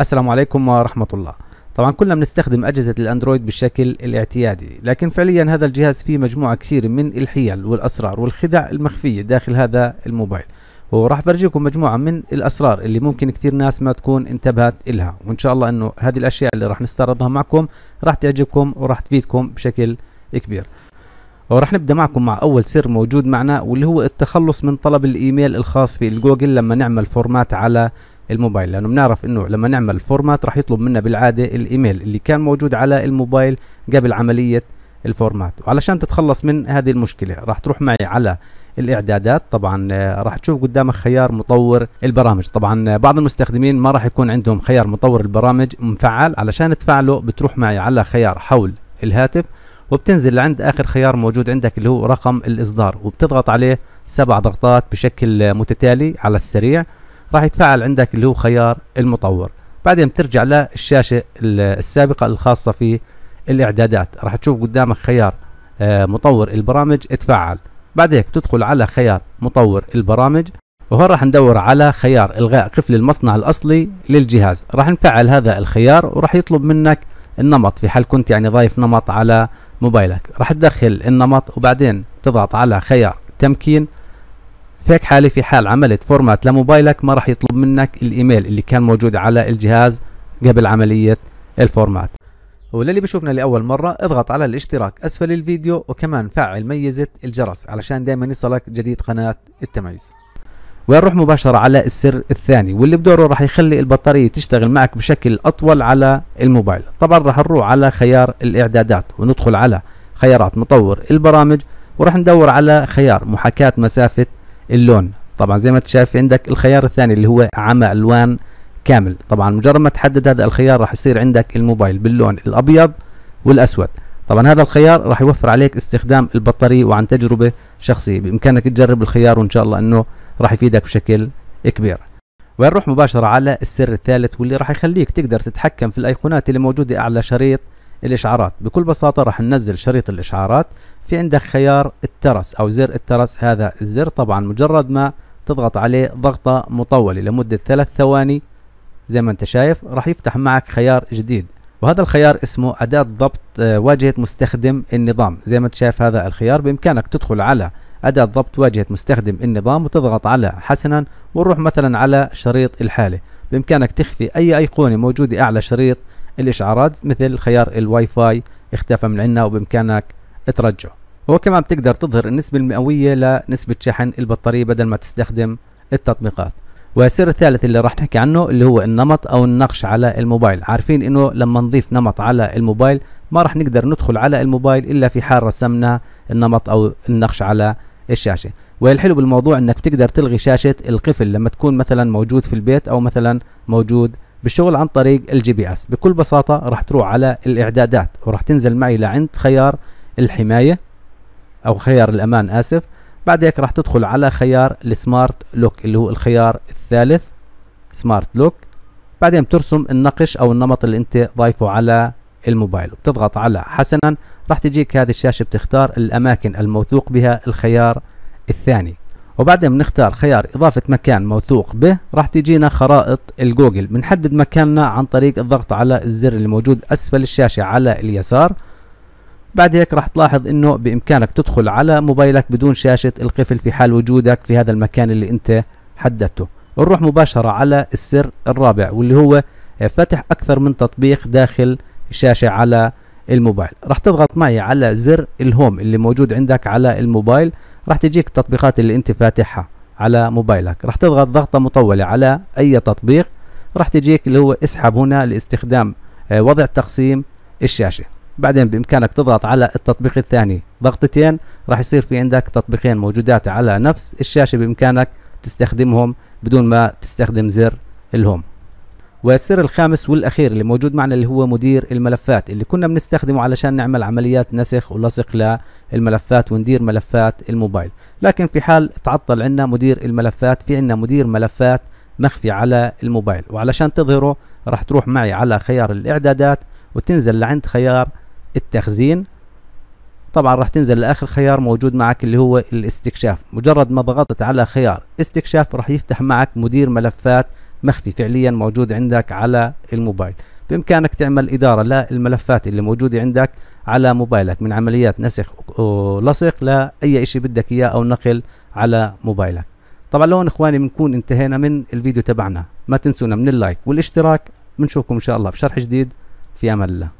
السلام عليكم ورحمة الله طبعا كلنا بنستخدم أجهزة الأندرويد بالشكل الاعتيادي لكن فعليا هذا الجهاز فيه مجموعة كثير من الحيل والأسرار والخدع المخفية داخل هذا الموبايل وراح فرجيكم مجموعة من الأسرار اللي ممكن كثير ناس ما تكون انتبهت إلها وإن شاء الله أنه هذه الأشياء اللي راح نستعرضها معكم راح تعجبكم وراح تفيدكم بشكل كبير وراح نبدا معكم مع اول سر موجود معنا واللي هو التخلص من طلب الايميل الخاص في الجوجل لما نعمل فورمات على الموبايل لانه بنعرف انه لما نعمل فورمات راح يطلب منا بالعاده الايميل اللي كان موجود على الموبايل قبل عمليه الفورمات وعلشان تتخلص من هذه المشكله راح تروح معي على الاعدادات طبعا آه، راح تشوف قدامك خيار مطور البرامج طبعا آه، بعض المستخدمين ما راح يكون عندهم خيار مطور البرامج مفعل علشان تفعله بتروح معي على خيار حول الهاتف وبتنزل لعند اخر خيار موجود عندك اللي هو رقم الاصدار وبتضغط عليه سبع ضغطات بشكل متتالي على السريع راح يتفعل عندك اللي هو خيار المطور بعدين بترجع للشاشة السابقة الخاصة في الاعدادات راح تشوف قدامك خيار آه، مطور البرامج اتفعل بعد هيك بتدخل على خيار مطور البرامج وهون راح ندور على خيار الغاء قفل المصنع الاصلي للجهاز راح نفعل هذا الخيار وراح يطلب منك النمط في حال كنت يعني ضايف نمط على موبايلك راح تدخل النمط وبعدين تضغط على خيار تمكين فيك حالي في حال عملت فورمات لموبايلك ما راح يطلب منك الايميل اللي كان موجود على الجهاز قبل عملية الفورمات وللي بيشوفنا لأول مرة اضغط على الاشتراك أسفل الفيديو وكمان فعل ميزة الجرس علشان دايما يصلك جديد قناة التميز ونروح مباشرة على السر الثاني واللي بدوره راح يخلي البطارية تشتغل معك بشكل أطول على الموبايل طبعا راح نروح على خيار الإعدادات وندخل على خيارات مطور البرامج وراح ندور على خيار محاكاة مسافة اللون طبعا زي ما انت شايف عندك الخيار الثاني اللي هو عمى الوان كامل طبعا مجرد ما تحدد هذا الخيار راح يصير عندك الموبايل باللون الابيض والاسود طبعا هذا الخيار راح يوفر عليك استخدام البطارية وعن تجربة شخصية بإمكانك تجرب الخيار وإن شاء الله أنه راح يفيدك بشكل كبير ونروح مباشرة على السر الثالث واللي راح يخليك تقدر تتحكم في الأيقونات اللي موجودة أعلى شريط الاشعارات بكل بساطه راح ننزل شريط الاشعارات في عندك خيار الترس او زر الترس هذا الزر طبعا مجرد ما تضغط عليه ضغطه مطوله لمده ثلاث ثواني زي ما انت شايف راح يفتح معك خيار جديد وهذا الخيار اسمه أداة ضبط آه، واجهة مستخدم النظام زي ما انت شايف هذا الخيار بإمكانك تدخل على أداة ضبط واجهة مستخدم النظام وتضغط على حسنا ونروح مثلا على شريط الحالة بإمكانك تخفي أي أيقونة موجودة أعلى شريط الإشعارات مثل خيار الواي فاي اختفى من عنا وبإمكانك ترجعه وكمان بتقدر تظهر النسبة المئوية لنسبة شحن البطارية بدل ما تستخدم التطبيقات والسر الثالث اللي راح نحكي عنه اللي هو النمط او النقش على الموبايل عارفين انه لما نضيف نمط على الموبايل ما راح نقدر ندخل على الموبايل الا في حال رسمنا النمط او النقش على الشاشة والحلو بالموضوع انك بتقدر تلغي شاشة القفل لما تكون مثلا موجود في البيت او مثلا موجود بالشغل عن طريق الجي بي اس بكل بساطة راح تروح على الاعدادات وراح تنزل معي لعند خيار الحماية او خيار الامان اسف بعد هيك راح تدخل على خيار السمارت لوك اللي هو الخيار الثالث سمارت لوك بعدين بترسم النقش او النمط اللي انت ضايفه على الموبايل وبتضغط على حسنا راح تجيك هذه الشاشة بتختار الاماكن الموثوق بها الخيار الثاني وبعدين بنختار خيار إضافة مكان موثوق به راح تجينا خرائط الجوجل بنحدد مكاننا عن طريق الضغط على الزر اللي موجود أسفل الشاشة على اليسار بعد هيك راح تلاحظ انه بامكانك تدخل على موبايلك بدون شاشة القفل في حال وجودك في هذا المكان اللي انت حددته نروح مباشرة على السر الرابع واللي هو فتح اكثر من تطبيق داخل الشاشة على الموبايل راح تضغط معي على زر الهوم اللي موجود عندك على الموبايل راح تجيك التطبيقات اللي انت فاتحها على موبايلك راح تضغط ضغطة مطولة على اي تطبيق راح تجيك اللي هو اسحب هنا لاستخدام آه، وضع تقسيم الشاشة بعدين بامكانك تضغط على التطبيق الثاني ضغطتين راح يصير في عندك تطبيقين موجودات على نفس الشاشة بامكانك تستخدمهم بدون ما تستخدم زر الهوم والسر الخامس والاخير اللي موجود معنا اللي هو مدير الملفات اللي كنا بنستخدمه علشان نعمل عمليات نسخ ولصق للملفات وندير ملفات الموبايل لكن في حال تعطل عندنا مدير الملفات في عندنا مدير ملفات مخفي على الموبايل وعلشان تظهره راح تروح معي على خيار الاعدادات وتنزل لعند خيار التخزين طبعا راح تنزل لاخر خيار موجود معك اللي هو الاستكشاف مجرد ما ضغطت على خيار استكشاف راح يفتح معك مدير ملفات مخفي فعليا موجود عندك على الموبايل بإمكانك تعمل إدارة للملفات اللي موجودة عندك على موبايلك من عمليات نسخ ولصق لأي شيء بدك إياه أو نقل على موبايلك طبعا لو إخواني بنكون انتهينا من الفيديو تبعنا ما تنسونا من اللايك والاشتراك بنشوفكم إن شاء الله بشرح جديد في أمان الله